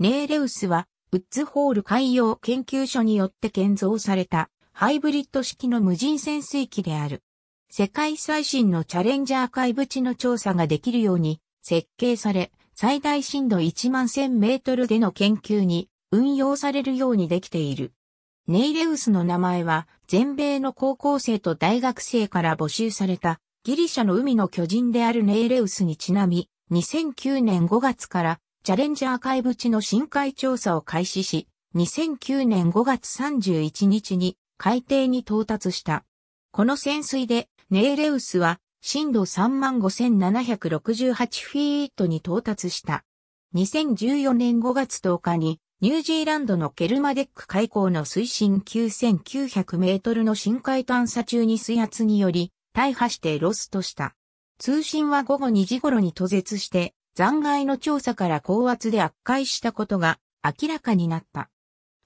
ネーレウスは、ウッズホール海洋研究所によって建造されたハイブリッド式の無人潜水機である。世界最新のチャレンジャー海物の調査ができるように設計され、最大深度1万1000メートルでの研究に運用されるようにできている。ネイレウスの名前は全米の高校生と大学生から募集されたギリシャの海の巨人であるネイレウスにちなみ2009年5月からチャレンジアーカイブ地の深海調査を開始し、2009年5月31日に海底に到達した。この潜水でネーレウスは深度35,768フィートに到達した。2014年5月10日にニュージーランドのケルマデック海溝の水深9900メートルの深海探査中に水圧により大破してロストした。通信は午後2時頃に途絶して残骸の調査から高圧で悪解したことが明らかになった。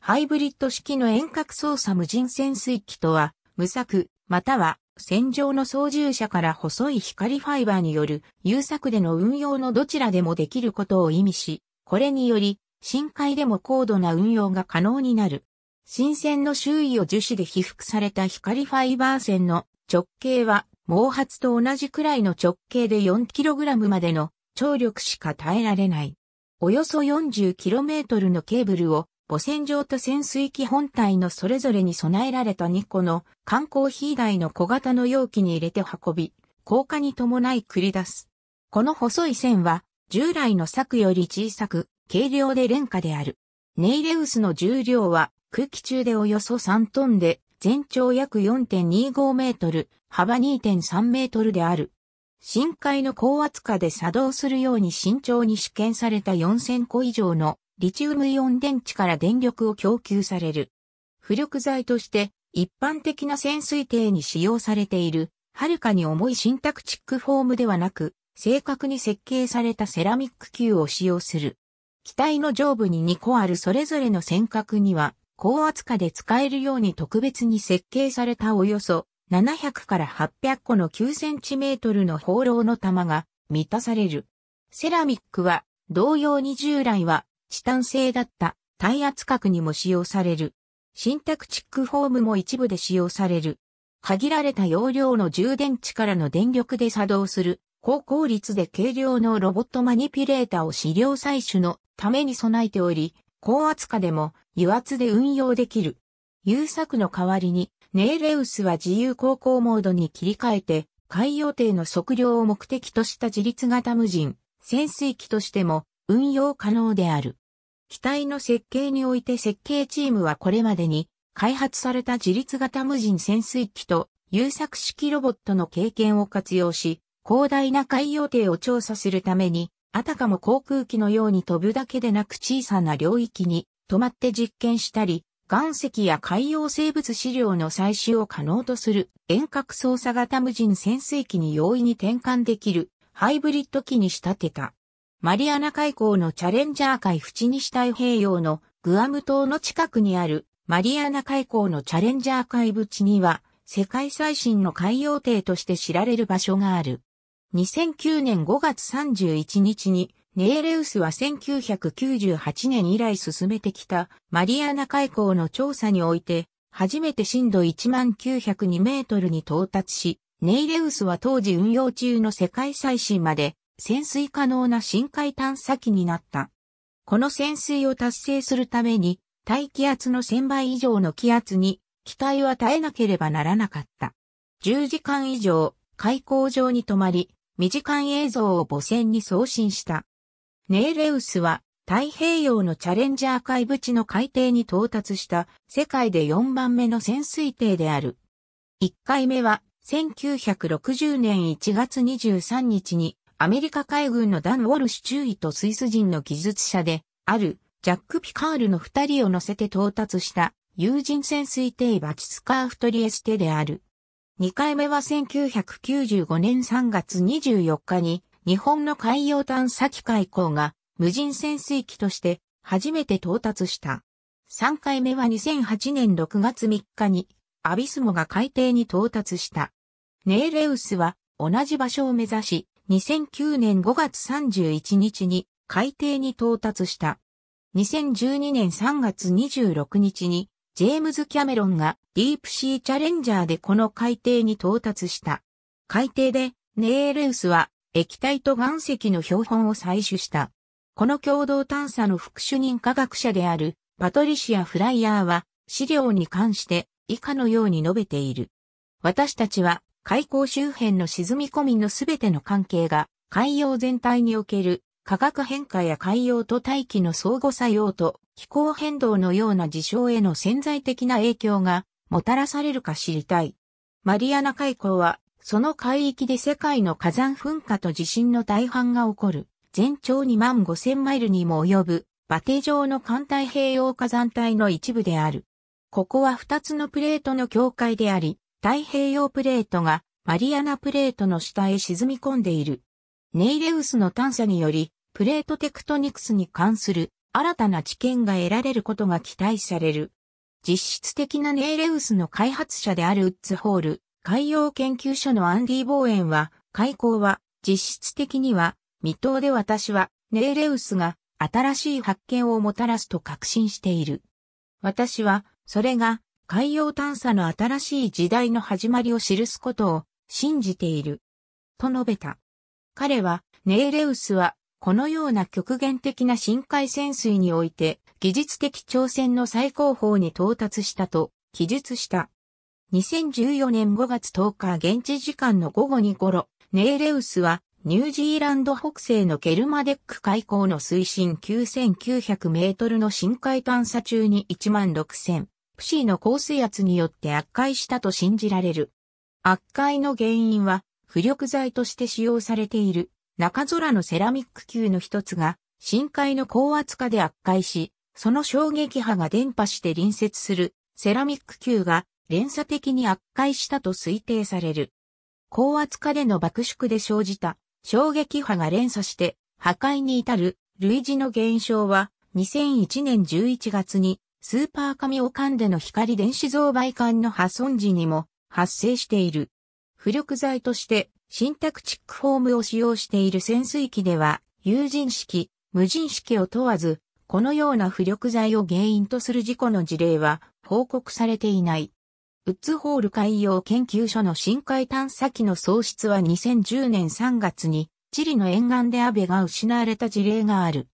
ハイブリッド式の遠隔操作無人潜水機とは、無策、または戦場の操縦者から細い光ファイバーによる有策での運用のどちらでもできることを意味し、これにより深海でも高度な運用が可能になる。新線の周囲を樹脂で被覆された光ファイバー線の直径は毛髪と同じくらいの直径で 4kg までの張力しか耐えられない。およそ 40km のケーブルを母船上と潜水機本体のそれぞれに備えられた2個の観光ー台の小型の容器に入れて運び、降下に伴い繰り出す。この細い線は従来の柵より小さく、軽量で廉価である。ネイレウスの重量は空気中でおよそ3トンで、全長約4.25メートル、幅2.3メートルである。深海の高圧下で作動するように慎重に試験された4000個以上のリチウムイオン電池から電力を供給される。浮力剤として一般的な潜水艇に使用されている、はるかに重いシンタクチックフォームではなく、正確に設計されたセラミック球を使用する。機体の上部に2個あるそれぞれの尖閣には、高圧下で使えるように特別に設計されたおよそ700から800個の9センチメートルの放浪の玉が満たされる。セラミックは同様に従来はチタン製だった耐圧角にも使用される。シンタクチックフォームも一部で使用される。限られた容量の充電池からの電力で作動する高効率で軽量のロボットマニピュレーターを資料採取のために備えており、高圧化でも油圧で運用できる。優作の代わりに、ネーレウスは自由航行モードに切り替えて、海洋艇の測量を目的とした自立型無人、潜水機としても運用可能である。機体の設計において設計チームはこれまでに、開発された自立型無人潜水機と、有作式ロボットの経験を活用し、広大な海洋艇を調査するために、あたかも航空機のように飛ぶだけでなく小さな領域に止まって実験したり、岩石や海洋生物資料の採取を可能とする遠隔操作型無人潜水機に容易に転換できるハイブリッド機に仕立てた。マリアナ海溝のチャレンジャー海淵西太平洋のグアム島の近くにあるマリアナ海溝のチャレンジャー海淵には世界最新の海洋艇として知られる場所がある。2009年5月31日にネエレウスは1998年以来進めてきたマリアナ海溝の調査において、初めて震度1902メートルに到達し、ネイレウスは当時運用中の世界最新まで潜水可能な深海探査機になった。この潜水を達成するために、大気圧の1000倍以上の気圧に期待を与えなければならなかった。10時間以上、海溝上に止まり、2時間映像を母船に送信した。ネーレウスは太平洋のチャレンジャー海地の海底に到達した世界で4番目の潜水艇である。1回目は1960年1月23日にアメリカ海軍のダン・ウォルシュ中尉とスイス人の技術者であるジャック・ピカールの2人を乗せて到達した有人潜水艇バチスカーフトリエステである。2回目は1995年3月24日に日本の海洋探査機海溝が無人潜水機として初めて到達した。3回目は2008年6月3日にアビスモが海底に到達した。ネーレウスは同じ場所を目指し2009年5月31日に海底に到達した。2012年3月26日にジェームズ・キャメロンがディープシーチャレンジャーでこの海底に到達した。海底でネーレウスは液体と岩石の標本を採取した。この共同探査の副主任科学者であるパトリシア・フライヤーは資料に関して以下のように述べている。私たちは海溝周辺の沈み込みのすべての関係が海洋全体における化学変化や海洋と大気の相互作用と気候変動のような事象への潜在的な影響がもたらされるか知りたい。マリアナ海溝はその海域で世界の火山噴火と地震の大半が起こる、全長2万5千マイルにも及ぶ、バテ状の環太平洋火山帯の一部である。ここは2つのプレートの境界であり、太平洋プレートがマリアナプレートの下へ沈み込んでいる。ネイレウスの探査により、プレートテクトニクスに関する新たな知見が得られることが期待される。実質的なネイレウスの開発者であるウッズホール、海洋研究所のアンディ・ボーエンは、海港は、実質的には、未踏で私は、ネーレウスが、新しい発見をもたらすと確信している。私は、それが、海洋探査の新しい時代の始まりを記すことを、信じている。と述べた。彼は、ネーレウスは、このような極限的な深海潜水において、技術的挑戦の最高峰に到達したと、記述した。2014年5月10日現地時間の午後2頃、ネーレウスはニュージーランド北西のケルマデック海溝の水深9900メートルの深海探査中に1万6000プシーの高水圧によって圧壊したと信じられる。悪化の原因は浮力剤として使用されている中空のセラミック球の一つが深海の高圧化で悪壊し、その衝撃波が伝播して隣接するセラミック球が連鎖的に悪化したと推定される。高圧化での爆縮で生じた衝撃波が連鎖して破壊に至る類似の現象は2001年11月にスーパーカミオンでの光電子増倍管の破損時にも発生している。浮力剤としてシンタクチックフォームを使用している潜水機では有人式、無人式を問わずこのような浮力剤を原因とする事故の事例は報告されていない。ウッズホール海洋研究所の深海探査機の喪失は2010年3月に、チリの沿岸でアベが失われた事例がある。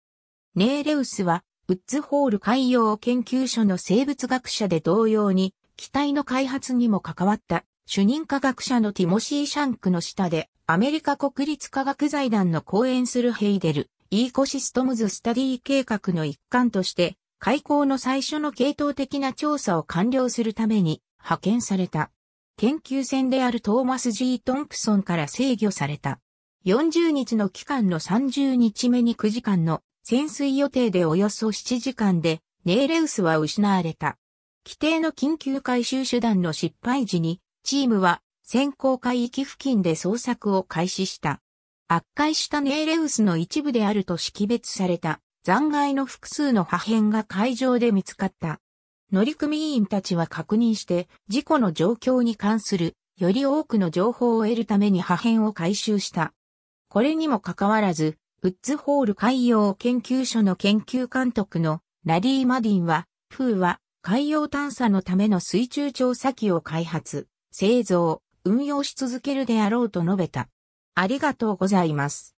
ネーレウスは、ウッズホール海洋研究所の生物学者で同様に、機体の開発にも関わった主任科学者のティモシー・シャンクの下で、アメリカ国立科学財団の講演するヘイデル、イーコシストムズ・スタディ計画の一環として、開港の最初の系統的な調査を完了するために、派遣された。研究船であるトーマス・ G・ トンプソンから制御された。40日の期間の30日目に9時間の潜水予定でおよそ7時間でネーレウスは失われた。規定の緊急回収手段の失敗時にチームは先行海域付近で捜索を開始した。圧壊したネーレウスの一部であると識別された残骸の複数の破片が海上で見つかった。乗組員たちは確認して事故の状況に関するより多くの情報を得るために破片を回収した。これにもかかわらず、ウッズホール海洋研究所の研究監督のラリー・マディンは、風は海洋探査のための水中調査機を開発、製造、運用し続けるであろうと述べた。ありがとうございます。